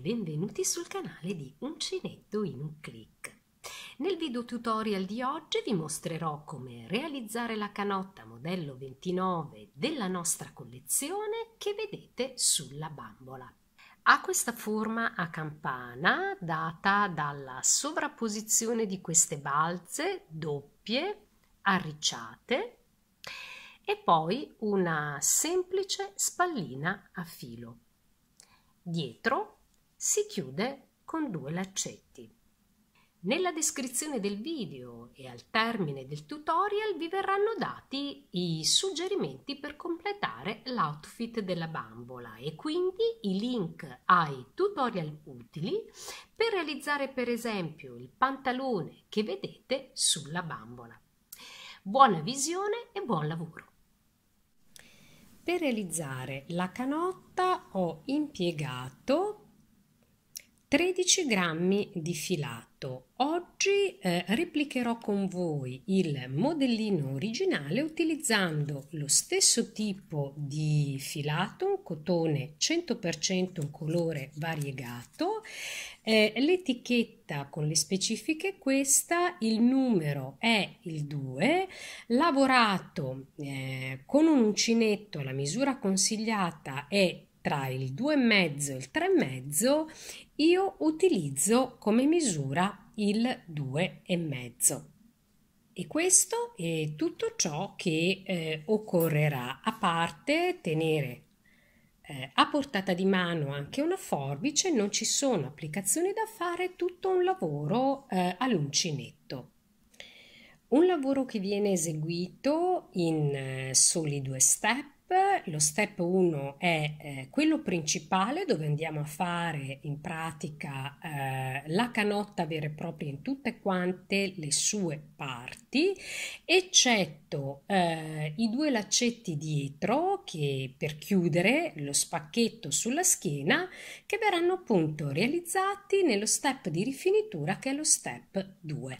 benvenuti sul canale di Uncinetto in un clic. Nel video tutorial di oggi vi mostrerò come realizzare la canotta modello 29 della nostra collezione che vedete sulla bambola. Ha questa forma a campana data dalla sovrapposizione di queste balze doppie, arricciate e poi una semplice spallina a filo. Dietro si chiude con due laccetti. Nella descrizione del video e al termine del tutorial vi verranno dati i suggerimenti per completare l'outfit della bambola e quindi i link ai tutorial utili per realizzare per esempio il pantalone che vedete sulla bambola. Buona visione e buon lavoro! Per realizzare la canotta ho impiegato 13 grammi di filato. Oggi eh, replicherò con voi il modellino originale utilizzando lo stesso tipo di filato, un cotone 100% un colore variegato, eh, l'etichetta con le specifiche è questa, il numero è il 2, lavorato eh, con un uncinetto, la misura consigliata è tra il 2,5 e mezzo il 3,5 io utilizzo come misura il 2,5. E mezzo e questo è tutto ciò che eh, occorrerà, a parte tenere eh, a portata di mano anche una forbice, non ci sono applicazioni da fare, tutto un lavoro eh, all'uncinetto. Un lavoro che viene eseguito in eh, soli due step lo step 1 è eh, quello principale dove andiamo a fare in pratica eh, la canotta vera e propria in tutte quante le sue parti, eccetto eh, i due laccetti dietro che per chiudere lo spacchetto sulla schiena che verranno appunto realizzati nello step di rifinitura che è lo step 2.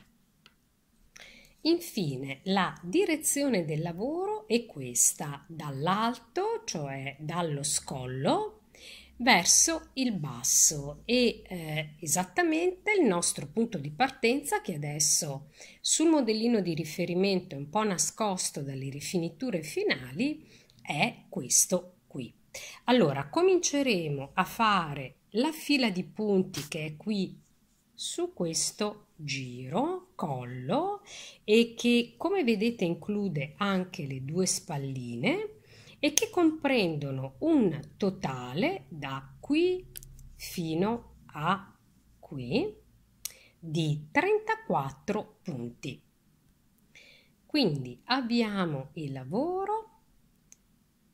Infine, la direzione del lavoro è questa, dall'alto, cioè dallo scollo, verso il basso e eh, esattamente il nostro punto di partenza che adesso sul modellino di riferimento un po' nascosto dalle rifiniture finali è questo qui. Allora cominceremo a fare la fila di punti che è qui su questo giro collo e che come vedete include anche le due spalline e che comprendono un totale da qui fino a qui di 34 punti. Quindi abbiamo il lavoro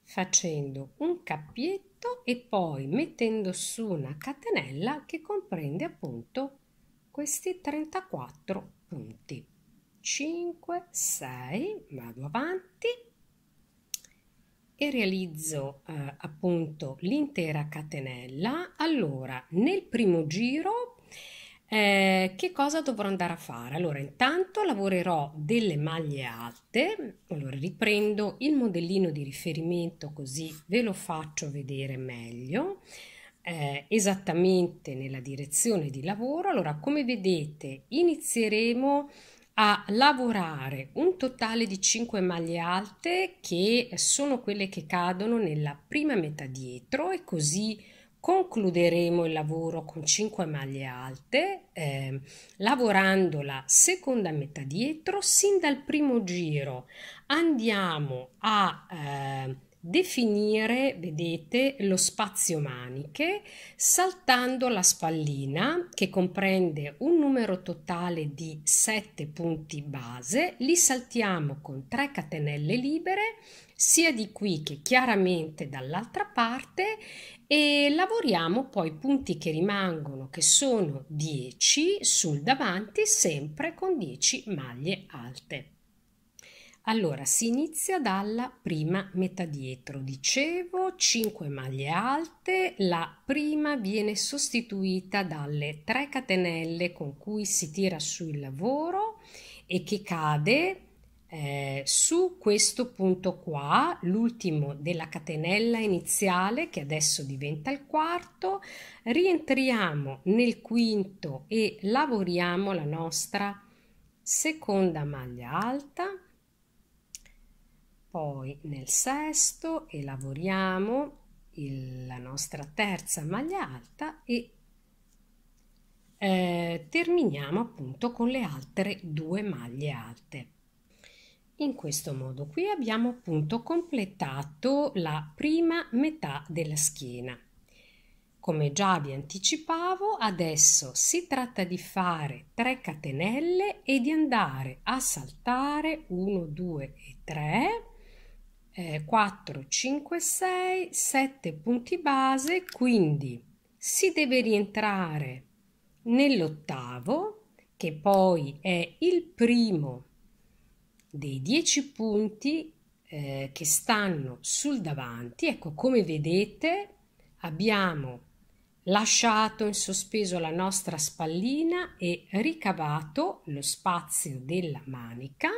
facendo un cappietto e poi mettendo su una catenella che comprende appunto questi 34 punti. 5, 6, vado avanti e realizzo eh, appunto l'intera catenella. Allora, nel primo giro eh, che cosa dovrò andare a fare? Allora, intanto lavorerò delle maglie alte. Allora, riprendo il modellino di riferimento così ve lo faccio vedere meglio eh, esattamente nella direzione di lavoro, allora come vedete inizieremo a lavorare un totale di 5 maglie alte che sono quelle che cadono nella prima metà dietro e così concluderemo il lavoro con 5 maglie alte eh, lavorando la seconda metà dietro sin dal primo giro andiamo a eh, definire, vedete, lo spazio maniche saltando la spallina che comprende un numero totale di 7 punti base, li saltiamo con 3 catenelle libere sia di qui che chiaramente dall'altra parte e lavoriamo poi i punti che rimangono che sono 10 sul davanti sempre con 10 maglie alte. Allora, si inizia dalla prima metà dietro, dicevo, 5 maglie alte, la prima viene sostituita dalle 3 catenelle con cui si tira su il lavoro e che cade eh, su questo punto qua, l'ultimo della catenella iniziale che adesso diventa il quarto, rientriamo nel quinto e lavoriamo la nostra seconda maglia alta poi nel sesto elaboriamo il, la nostra terza maglia alta e eh, terminiamo appunto con le altre due maglie alte. In questo modo qui abbiamo appunto completato la prima metà della schiena. Come già vi anticipavo, adesso si tratta di fare 3 catenelle e di andare a saltare 1, 2 e 3 eh, 4, 5, 6, 7 punti base, quindi si deve rientrare nell'ottavo, che poi è il primo dei 10 punti eh, che stanno sul davanti. Ecco, come vedete abbiamo lasciato in sospeso la nostra spallina e ricavato lo spazio della manica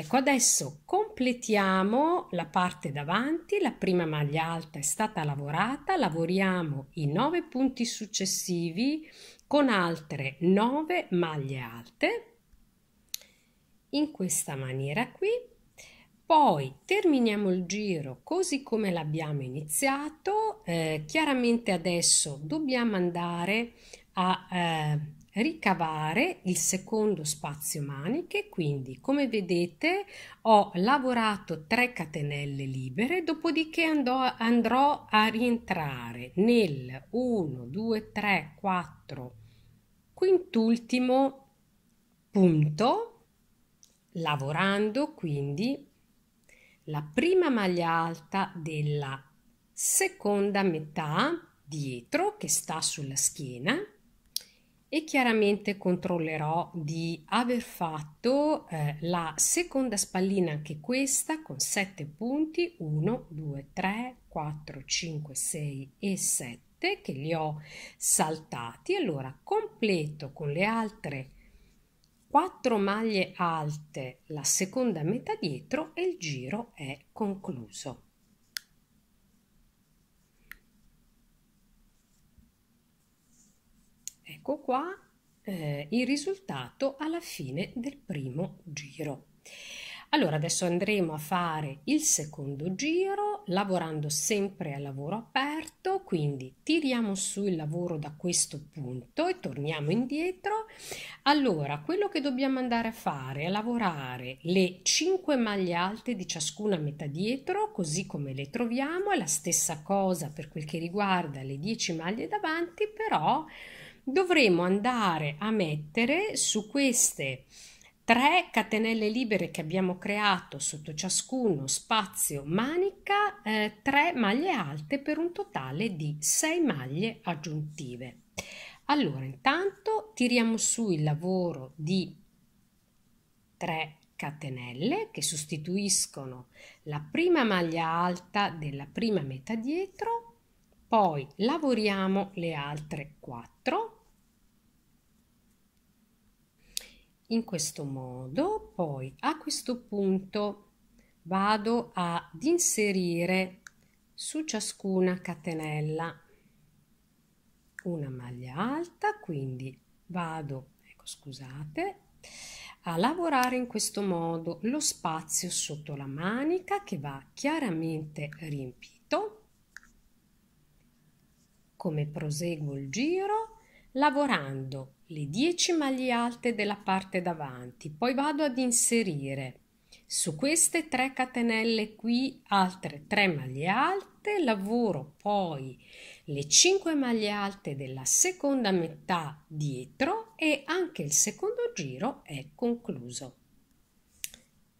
Ecco, adesso completiamo la parte davanti, la prima maglia alta è stata lavorata, lavoriamo i 9 punti successivi con altre 9 maglie alte in questa maniera qui. Poi terminiamo il giro così come l'abbiamo iniziato, eh, chiaramente adesso dobbiamo andare a eh, ricavare il secondo spazio maniche quindi come vedete ho lavorato 3 catenelle libere dopodiché andò, andrò a rientrare nel 1 2 3 4 quintultimo punto lavorando quindi la prima maglia alta della seconda metà dietro che sta sulla schiena e chiaramente controllerò di aver fatto eh, la seconda spallina anche questa con 7 punti 1 2 3 4 5 6 e 7 che li ho saltati allora completo con le altre 4 maglie alte la seconda metà dietro e il giro è concluso Ecco qua eh, il risultato alla fine del primo giro. Allora adesso andremo a fare il secondo giro lavorando sempre a lavoro aperto, quindi tiriamo su il lavoro da questo punto e torniamo indietro. Allora quello che dobbiamo andare a fare è lavorare le 5 maglie alte di ciascuna metà dietro, così come le troviamo, è la stessa cosa per quel che riguarda le 10 maglie davanti, però dovremo andare a mettere su queste tre catenelle libere che abbiamo creato sotto ciascuno spazio manica eh, tre maglie alte per un totale di 6 maglie aggiuntive allora intanto tiriamo su il lavoro di 3 catenelle che sostituiscono la prima maglia alta della prima metà dietro poi lavoriamo le altre 4 in questo modo poi a questo punto vado ad inserire su ciascuna catenella una maglia alta quindi vado ecco scusate a lavorare in questo modo lo spazio sotto la manica che va chiaramente riempito come proseguo il giro lavorando le 10 maglie alte della parte davanti, poi vado ad inserire su queste 3 catenelle qui altre 3 maglie alte, lavoro poi le 5 maglie alte della seconda metà dietro e anche il secondo giro è concluso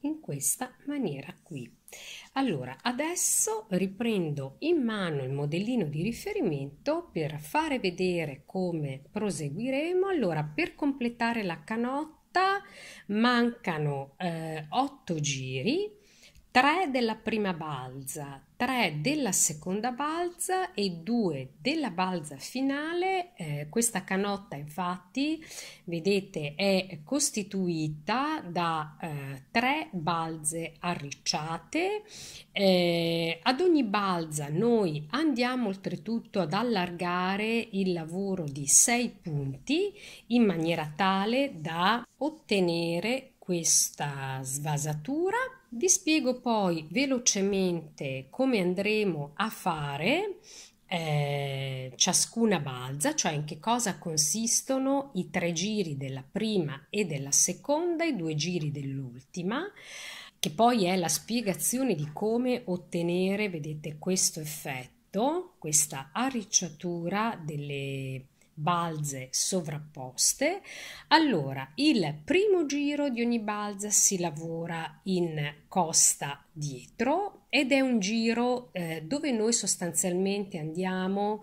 in questa maniera qui. Allora, adesso riprendo in mano il modellino di riferimento per fare vedere come proseguiremo. Allora, per completare la canotta mancano eh, 8 giri, 3 della prima balza, 3 della seconda balza e 2 della balza finale. Eh, questa canotta infatti, vedete, è costituita da eh, 3 balze arricciate. Eh, ad ogni balza noi andiamo oltretutto ad allargare il lavoro di 6 punti in maniera tale da ottenere questa svasatura vi spiego poi velocemente come andremo a fare eh, ciascuna balza, cioè in che cosa consistono i tre giri della prima e della seconda, i due giri dell'ultima, che poi è la spiegazione di come ottenere, vedete, questo effetto, questa arricciatura delle balze sovrapposte. Allora, il primo giro di ogni balza si lavora in costa dietro, ed è un giro eh, dove noi sostanzialmente andiamo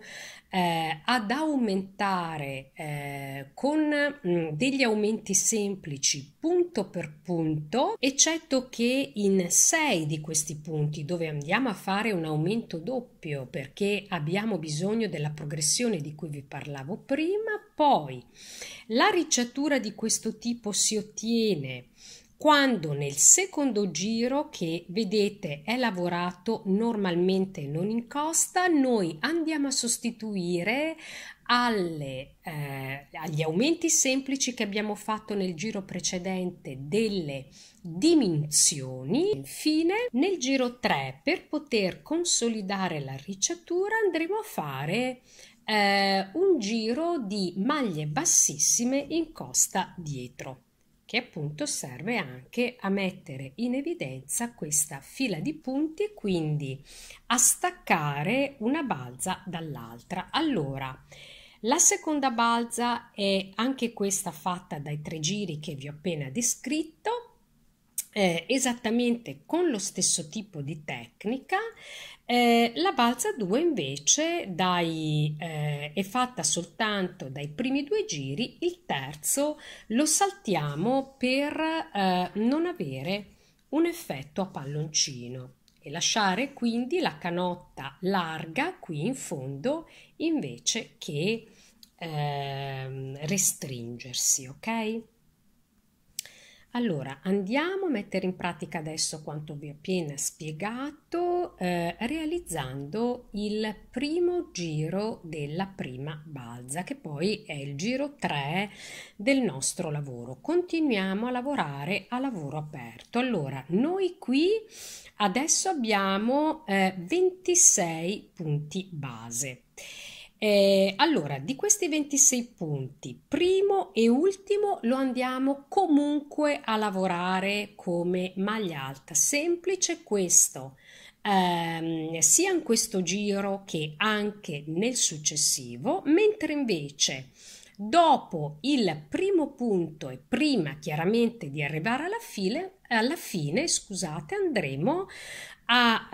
eh, ad aumentare eh, con mh, mm, degli aumenti semplici punto per punto, eccetto che in 6 di questi punti dove andiamo a fare un aumento doppio perché abbiamo bisogno della progressione di cui vi parlavo prima, poi la ricciatura di questo tipo si ottiene quando nel secondo giro che vedete è lavorato normalmente non in costa noi andiamo a sostituire alle, eh, agli aumenti semplici che abbiamo fatto nel giro precedente delle diminuzioni infine nel giro 3 per poter consolidare la ricciatura andremo a fare eh, un giro di maglie bassissime in costa dietro che appunto serve anche a mettere in evidenza questa fila di punti e quindi a staccare una balza dall'altra. Allora, la seconda balza è anche questa fatta dai tre giri che vi ho appena descritto, eh, esattamente con lo stesso tipo di tecnica, eh, la balza 2 invece dai, eh, è fatta soltanto dai primi due giri, il terzo lo saltiamo per eh, non avere un effetto a palloncino e lasciare quindi la canotta larga qui in fondo invece che ehm, restringersi, ok? Allora, andiamo a mettere in pratica adesso quanto vi ho appena spiegato eh, realizzando il primo giro della prima balza, che poi è il giro 3 del nostro lavoro. Continuiamo a lavorare a lavoro aperto. Allora, noi qui adesso abbiamo eh, 26 punti base. Eh, allora, di questi 26 punti, primo e ultimo lo andiamo comunque a lavorare come maglia alta, semplice questo, ehm, sia in questo giro che anche nel successivo, mentre invece dopo il primo punto e prima chiaramente di arrivare alla fine, alla fine scusate, andremo a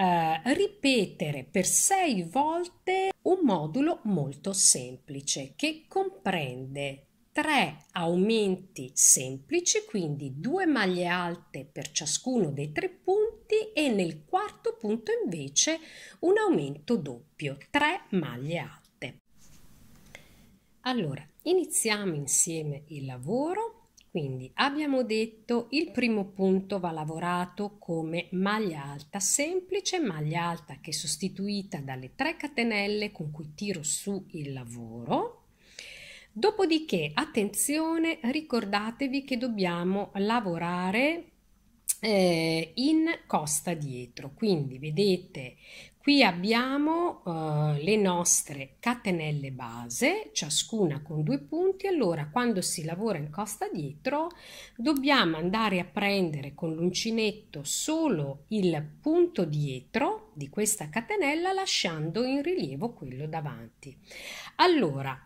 eh, ripetere per sei volte un modulo molto semplice che comprende tre aumenti semplici, quindi due maglie alte per ciascuno dei tre punti e nel quarto punto invece un aumento doppio, tre maglie alte. Allora, iniziamo insieme il lavoro quindi abbiamo detto il primo punto va lavorato come maglia alta semplice, maglia alta che è sostituita dalle tre catenelle con cui tiro su il lavoro. Dopodiché, attenzione, ricordatevi che dobbiamo lavorare eh, in costa dietro, quindi vedete Qui abbiamo uh, le nostre catenelle base, ciascuna con due punti, allora quando si lavora in costa dietro dobbiamo andare a prendere con l'uncinetto solo il punto dietro di questa catenella lasciando in rilievo quello davanti. Allora,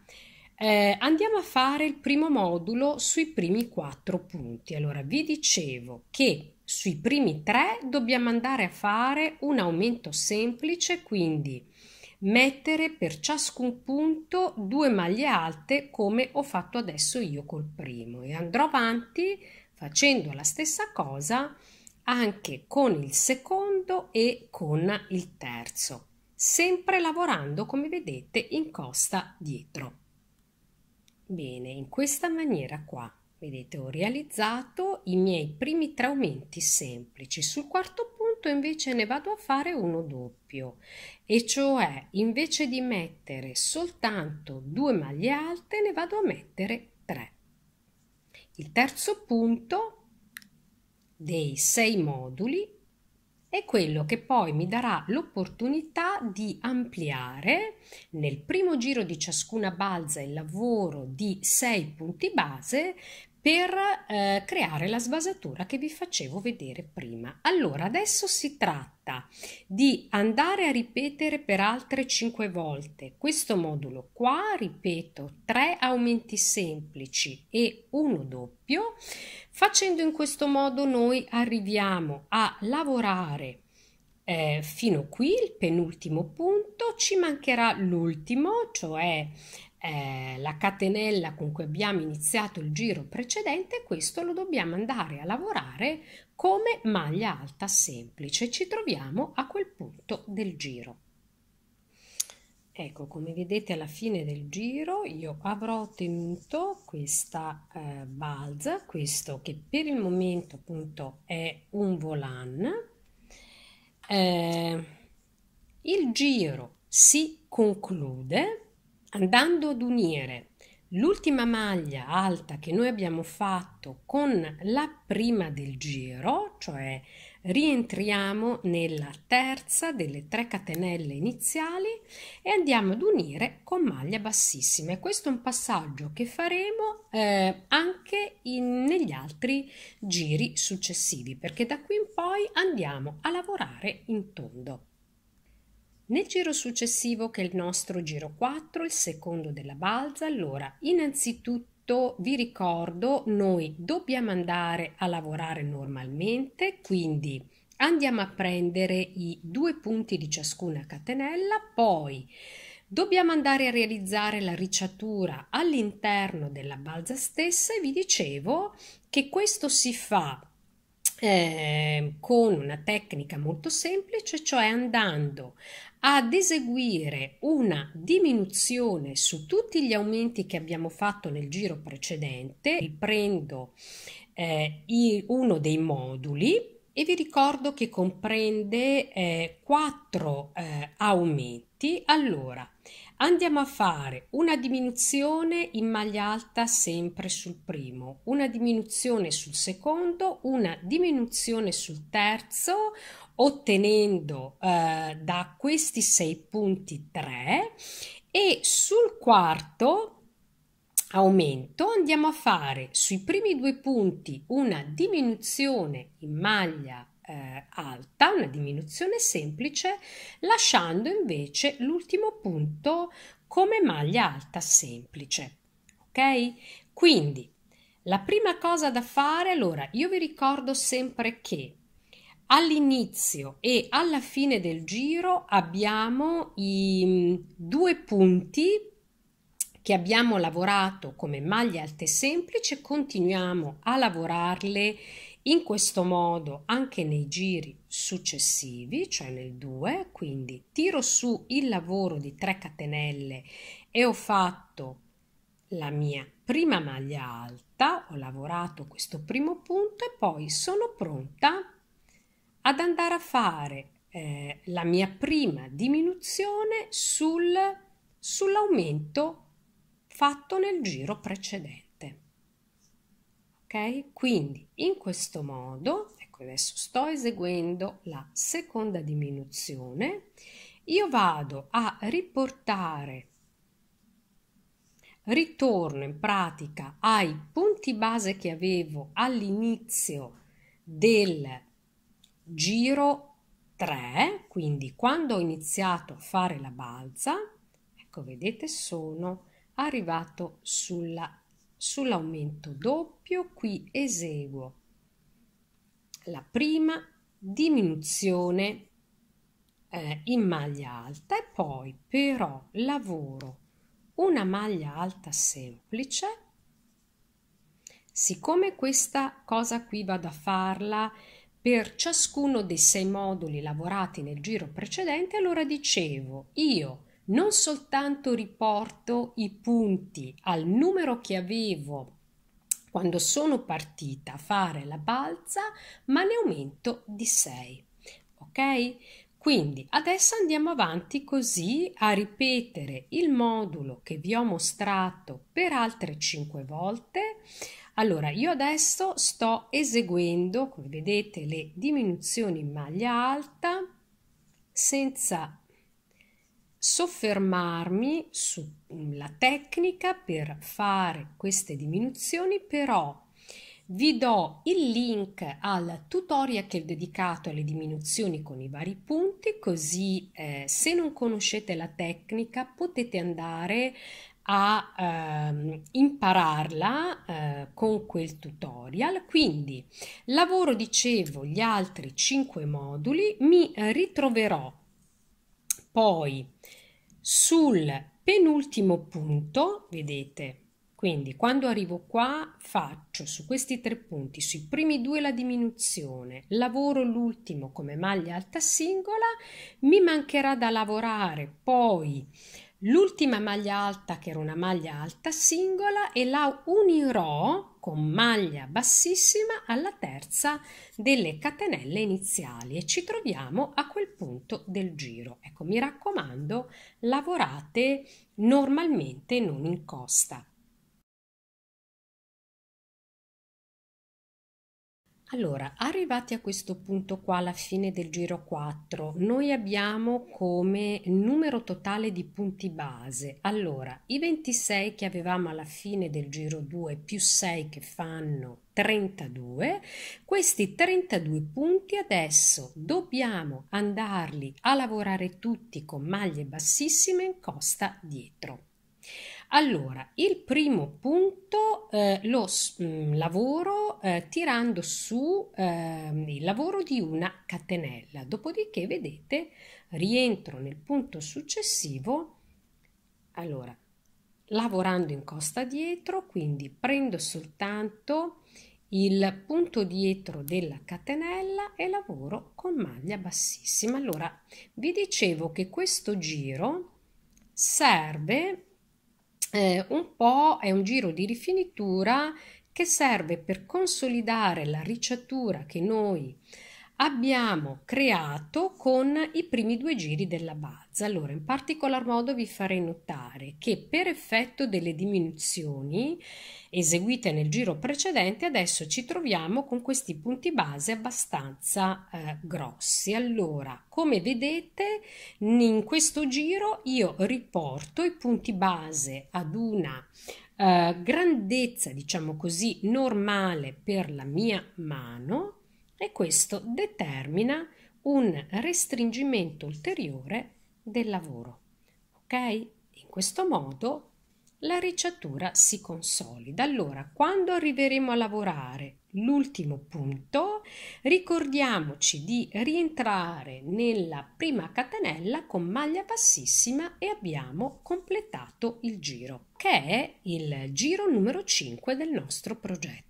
eh, andiamo a fare il primo modulo sui primi quattro punti. Allora, vi dicevo che sui primi tre dobbiamo andare a fare un aumento semplice, quindi mettere per ciascun punto due maglie alte come ho fatto adesso io col primo e andrò avanti facendo la stessa cosa anche con il secondo e con il terzo, sempre lavorando come vedete in costa dietro. Bene, in questa maniera qua. Vedete, ho realizzato i miei primi tre aumenti semplici. Sul quarto punto invece ne vado a fare uno doppio, e cioè invece di mettere soltanto due maglie alte ne vado a mettere tre. Il terzo punto dei sei moduli è quello che poi mi darà l'opportunità di ampliare nel primo giro di ciascuna balza il lavoro di 6 punti base per eh, creare la svasatura che vi facevo vedere prima. Allora, adesso si tratta di andare a ripetere per altre 5 volte questo modulo qua, ripeto, 3 aumenti semplici e 1 doppio. Facendo in questo modo noi arriviamo a lavorare eh, fino qui, il penultimo punto, ci mancherà l'ultimo, cioè eh, la catenella con cui abbiamo iniziato il giro precedente, questo lo dobbiamo andare a lavorare come maglia alta semplice. Ci troviamo a quel punto del giro. Ecco, come vedete alla fine del giro io avrò ottenuto questa eh, balza, questo che per il momento appunto è un volan. Eh, il giro si conclude andando ad unire l'ultima maglia alta che noi abbiamo fatto con la prima del giro, cioè rientriamo nella terza delle tre catenelle iniziali e andiamo ad unire con maglie bassissime. Questo è un passaggio che faremo eh, anche in, negli altri giri successivi perché da qui in poi andiamo a lavorare in tondo. Nel giro successivo, che è il nostro giro 4, il secondo della balza, allora innanzitutto vi ricordo, noi dobbiamo andare a lavorare normalmente, quindi andiamo a prendere i due punti di ciascuna catenella, poi dobbiamo andare a realizzare la ricciatura all'interno della balza stessa e vi dicevo che questo si fa eh, con una tecnica molto semplice, cioè andando ad eseguire una diminuzione su tutti gli aumenti che abbiamo fatto nel giro precedente. Riprendo eh, uno dei moduli e vi ricordo che comprende eh, 4 eh, aumenti. Allora, andiamo a fare una diminuzione in maglia alta sempre sul primo, una diminuzione sul secondo, una diminuzione sul terzo, ottenendo eh, da questi sei punti 3 e sul quarto aumento andiamo a fare sui primi due punti una diminuzione in maglia eh, alta, una diminuzione semplice, lasciando invece l'ultimo punto come maglia alta semplice. Ok? Quindi la prima cosa da fare, allora io vi ricordo sempre che All'inizio e alla fine del giro abbiamo i mm, due punti che abbiamo lavorato come maglie alte semplici e continuiamo a lavorarle in questo modo anche nei giri successivi, cioè nel 2, quindi tiro su il lavoro di 3 catenelle e ho fatto la mia prima maglia alta, ho lavorato questo primo punto e poi sono pronta ad andare a fare eh, la mia prima diminuzione sul, sull'aumento fatto nel giro precedente. Ok? Quindi in questo modo, ecco adesso sto eseguendo la seconda diminuzione, io vado a riportare ritorno in pratica ai punti base che avevo all'inizio del giro 3, quindi quando ho iniziato a fare la balza, ecco vedete sono arrivato sulla, sull'aumento doppio, qui eseguo la prima diminuzione eh, in maglia alta e poi però lavoro una maglia alta semplice. Siccome questa cosa qui vado a farla per ciascuno dei sei moduli lavorati nel giro precedente, allora dicevo io non soltanto riporto i punti al numero che avevo quando sono partita a fare la balza, ma ne aumento di 6. Ok? Quindi adesso andiamo avanti così a ripetere il modulo che vi ho mostrato per altre 5 volte. Allora, io adesso sto eseguendo, come vedete, le diminuzioni in maglia alta senza soffermarmi sulla tecnica per fare queste diminuzioni, però vi do il link al tutorial che ho dedicato alle diminuzioni con i vari punti, così eh, se non conoscete la tecnica potete andare a ehm, impararla eh, con quel tutorial. Quindi lavoro, dicevo, gli altri 5 moduli, mi eh, ritroverò poi sul penultimo punto, vedete, quindi quando arrivo qua faccio su questi tre punti, sui primi due la diminuzione, lavoro l'ultimo come maglia alta singola, mi mancherà da lavorare poi l'ultima maglia alta che era una maglia alta singola e la unirò con maglia bassissima alla terza delle catenelle iniziali e ci troviamo a quel punto del giro. Ecco, mi raccomando, lavorate normalmente non in costa. Allora, arrivati a questo punto qua alla fine del giro 4, noi abbiamo come numero totale di punti base, allora i 26 che avevamo alla fine del giro 2 più 6 che fanno 32, questi 32 punti adesso dobbiamo andarli a lavorare tutti con maglie bassissime in costa dietro. Allora, il primo punto, eh, lo mh, mm, lavoro eh, tirando su eh, il lavoro di una catenella, dopodiché vedete rientro nel punto successivo, allora, lavorando in costa dietro, quindi prendo soltanto il punto dietro della catenella e lavoro con maglia bassissima. Allora, vi dicevo che questo giro serve eh, un po' è un giro di rifinitura che serve per consolidare la ricciatura che noi abbiamo creato con i primi due giri della base. Allora, in particolar modo vi farei notare che per effetto delle diminuzioni eseguite nel giro precedente, adesso ci troviamo con questi punti base abbastanza eh, grossi. Allora, come vedete, in questo giro io riporto i punti base ad una eh, grandezza, diciamo così, normale per la mia mano e questo determina un restringimento ulteriore del lavoro. Ok? In questo modo la ricciatura si consolida. Allora, quando arriveremo a lavorare l'ultimo punto, ricordiamoci di rientrare nella prima catenella con maglia bassissima e abbiamo completato il giro, che è il giro numero 5 del nostro progetto.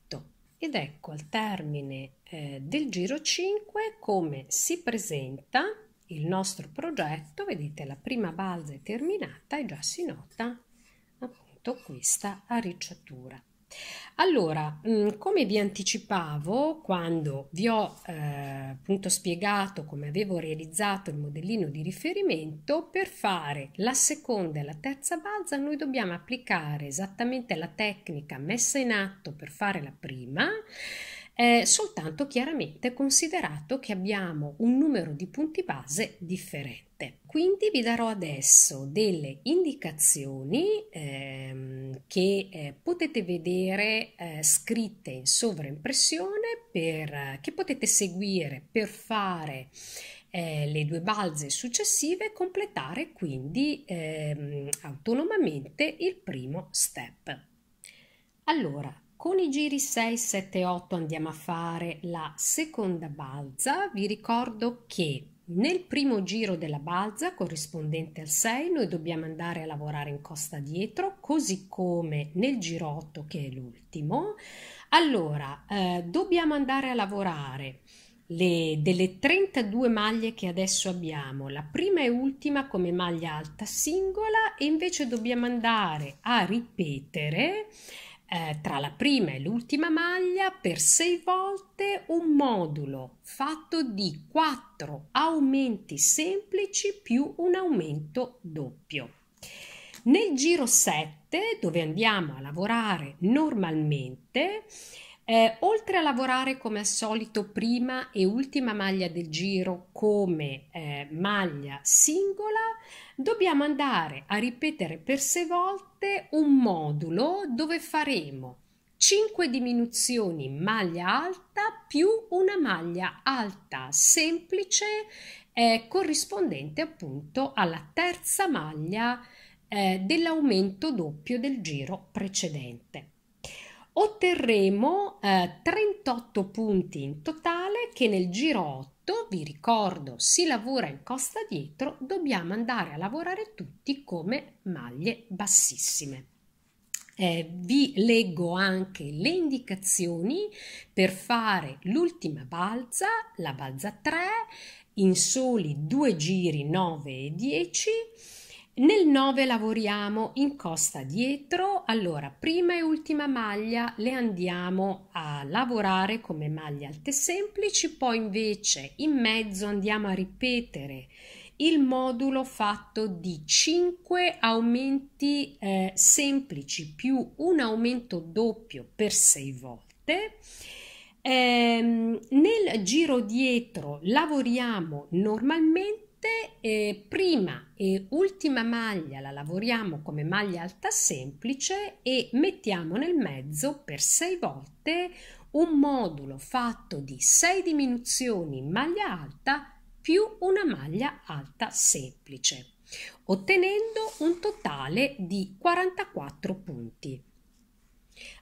Ed ecco al termine eh, del giro 5 come si presenta il nostro progetto. Vedete la prima balza è terminata e già si nota appunto questa arricciatura. Allora, mm, come vi anticipavo quando vi ho eh, appunto spiegato come avevo realizzato il modellino di riferimento, per fare la seconda e la terza balza noi dobbiamo applicare esattamente la tecnica messa in atto per fare la prima, eh, soltanto chiaramente considerato che abbiamo un numero di punti base differente. Quindi vi darò adesso delle indicazioni ehm, che eh, potete vedere eh, scritte in sovraimpressione per, che potete seguire per fare eh, le due balze successive e completare quindi ehm, autonomamente il primo step. Allora, con i giri 6, 7 8 andiamo a fare la seconda balza. Vi ricordo che nel primo giro della balza corrispondente al 6 noi dobbiamo andare a lavorare in costa dietro, così come nel giro 8 che è l'ultimo. Allora, eh, dobbiamo andare a lavorare le, delle 32 maglie che adesso abbiamo, la prima e ultima come maglia alta singola e invece dobbiamo andare a ripetere eh, tra la prima e l'ultima maglia per sei volte un modulo fatto di quattro aumenti semplici più un aumento doppio. Nel giro 7, dove andiamo a lavorare normalmente, eh, oltre a lavorare come al solito prima e ultima maglia del giro come eh, maglia singola, dobbiamo andare a ripetere per sei volte notte un modulo dove faremo 5 diminuzioni maglia alta più una maglia alta semplice eh, corrispondente appunto alla terza maglia eh, dell'aumento doppio del giro precedente otterremo eh, 38 punti in totale che nel giro 8, vi ricordo, si lavora in costa dietro, dobbiamo andare a lavorare tutti come maglie bassissime. Eh, vi leggo anche le indicazioni per fare l'ultima balza, la balza 3, in soli due giri 9 e 10 nel 9 lavoriamo in costa dietro, allora prima e ultima maglia le andiamo a lavorare come maglie alte semplici, poi invece in mezzo andiamo a ripetere il modulo fatto di 5 aumenti eh, semplici più un aumento doppio per 6 volte. Ehm, nel giro dietro lavoriamo normalmente eh, prima e ultima maglia la lavoriamo come maglia alta semplice e mettiamo nel mezzo per 6 volte un modulo fatto di 6 diminuzioni maglia alta più una maglia alta semplice, ottenendo un totale di 44 punti.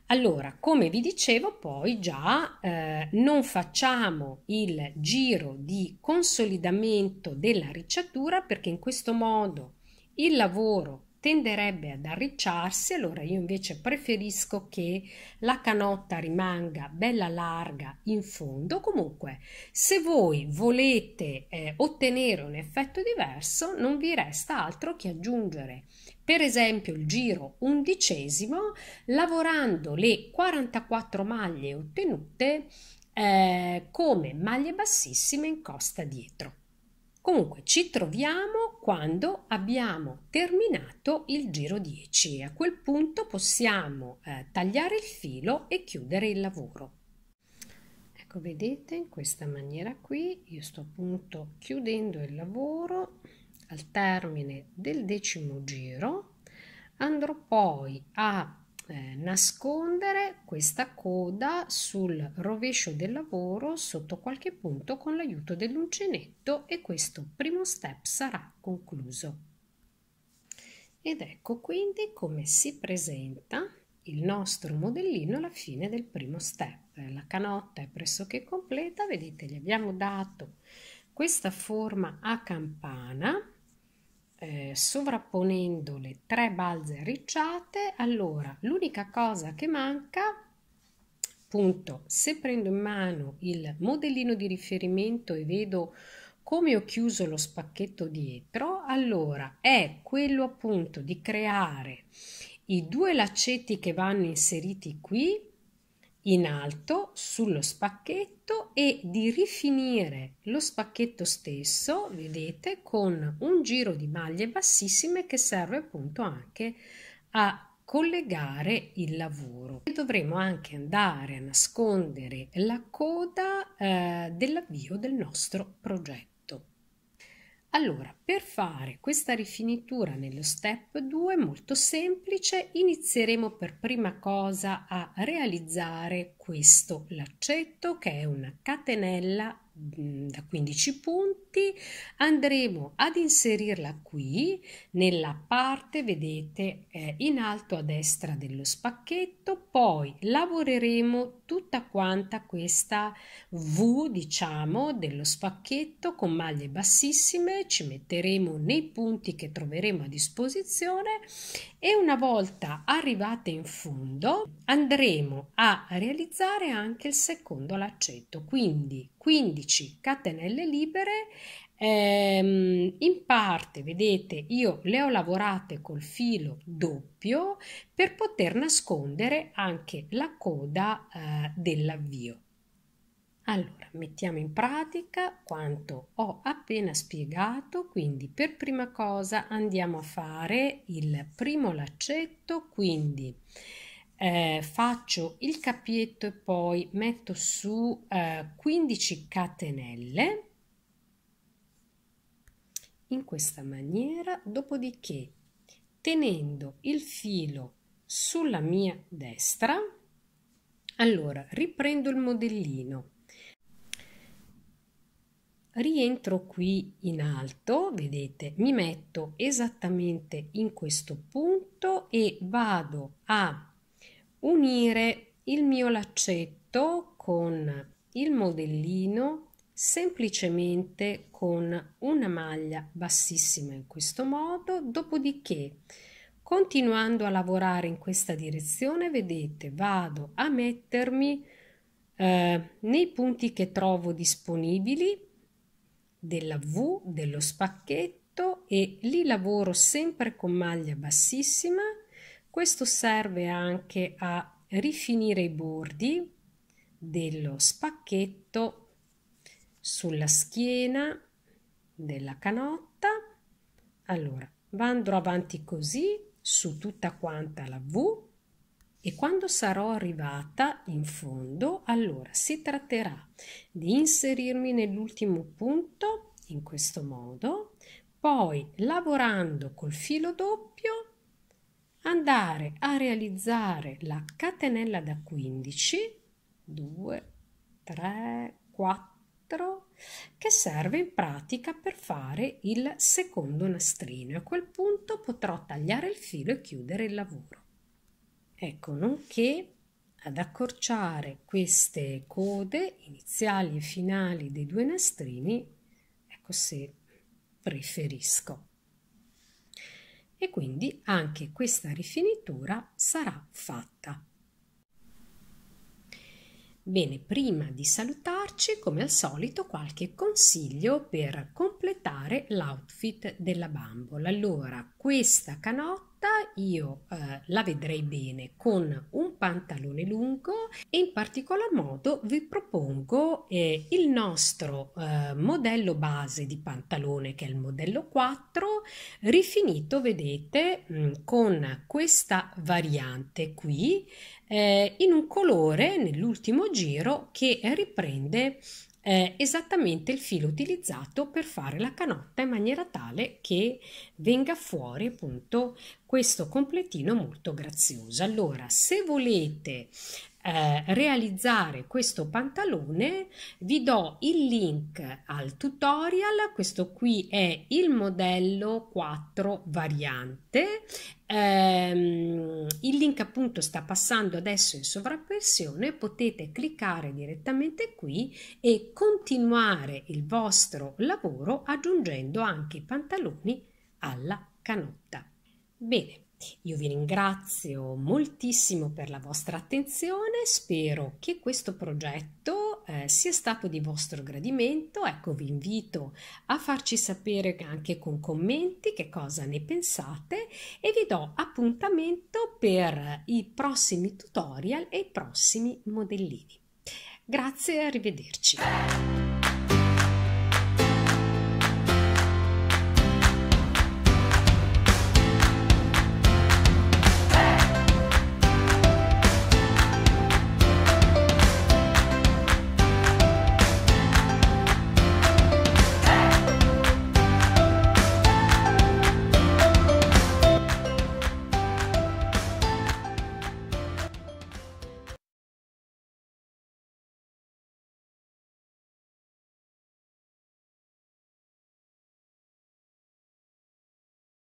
Allora, come vi dicevo poi già, eh, non facciamo il giro di consolidamento della ricciatura perché in questo modo il lavoro tenderebbe ad arricciarsi, allora io invece preferisco che la canotta rimanga bella larga in fondo. Comunque, se voi volete eh, ottenere un effetto diverso, non vi resta altro che aggiungere per esempio il giro undicesimo, lavorando le 44 maglie ottenute eh, come maglie bassissime in costa dietro. Comunque ci troviamo quando abbiamo terminato il giro 10 a quel punto possiamo eh, tagliare il filo e chiudere il lavoro. Ecco vedete in questa maniera qui io sto appunto chiudendo il lavoro al termine del decimo giro andrò poi a eh, nascondere questa coda sul rovescio del lavoro sotto qualche punto con l'aiuto dell'uncinetto e questo primo step sarà concluso. Ed ecco quindi come si presenta il nostro modellino alla fine del primo step. La canotta è pressoché completa, vedete gli abbiamo dato questa forma a campana eh, sovrapponendo le tre balze arricciate, allora l'unica cosa che manca, appunto, se prendo in mano il modellino di riferimento e vedo come ho chiuso lo spacchetto dietro, allora è quello appunto di creare i due lacetti che vanno inseriti qui in alto sullo spacchetto e di rifinire lo spacchetto stesso, vedete, con un giro di maglie bassissime che serve appunto anche a collegare il lavoro. E dovremo anche andare a nascondere la coda eh, dell'avvio del nostro progetto. Allora, per fare questa rifinitura nello step 2 molto semplice, inizieremo per prima cosa a realizzare questo laccetto che è una catenella Mm, da 15 punti andremo ad inserirla qui nella parte vedete eh, in alto a destra dello spacchetto poi lavoreremo tutta quanta questa V diciamo dello spacchetto con maglie bassissime ci metteremo nei punti che troveremo a disposizione e una volta arrivate in fondo andremo a realizzare anche il secondo laccetto quindi 15 catenelle libere ehm, in parte vedete io le ho lavorate col filo doppio per poter nascondere anche la coda eh, dell'avvio allora, mettiamo in pratica quanto ho appena spiegato, quindi per prima cosa andiamo a fare il primo laccetto, quindi eh, faccio il capietto e poi metto su eh, 15 catenelle in questa maniera dopodiché tenendo il filo sulla mia destra allora riprendo il modellino rientro qui in alto vedete mi metto esattamente in questo punto e vado a unire il mio laccetto con il modellino semplicemente con una maglia bassissima in questo modo dopodiché continuando a lavorare in questa direzione vedete vado a mettermi eh, nei punti che trovo disponibili della V dello spacchetto e li lavoro sempre con maglia bassissima questo serve anche a rifinire i bordi dello spacchetto sulla schiena della canotta. Allora, andrò avanti così su tutta quanta la V e quando sarò arrivata in fondo, allora si tratterà di inserirmi nell'ultimo punto in questo modo, poi lavorando col filo doppio andare a realizzare la catenella da 15, 2, 3, 4, che serve in pratica per fare il secondo nastrino. A quel punto potrò tagliare il filo e chiudere il lavoro. Ecco, nonché ad accorciare queste code iniziali e finali dei due nastrini, ecco se preferisco e quindi anche questa rifinitura sarà fatta. Bene, prima di salutarci, come al solito, qualche consiglio per completare l'outfit della bambola. Allora, questa canotta io eh, la vedrei bene con un pantalone lungo e in particolar modo vi propongo eh, il nostro eh, modello base di pantalone che è il modello 4 rifinito vedete mh, mm, con questa variante qui eh, in un colore nell'ultimo giro che riprende eh, esattamente il filo utilizzato per fare la canotta in maniera tale che venga fuori appunto questo completino molto grazioso. Allora, se volete eh, realizzare questo pantalone vi do il link al tutorial questo qui è il modello 4 variante ehm, il link appunto sta passando adesso in sovrappressione potete cliccare direttamente qui e continuare il vostro lavoro aggiungendo anche i pantaloni alla canotta bene io vi ringrazio moltissimo per la vostra attenzione, spero che questo progetto eh, sia stato di vostro gradimento, ecco vi invito a farci sapere anche con commenti che cosa ne pensate e vi do appuntamento per i prossimi tutorial e i prossimi modellini. Grazie e arrivederci.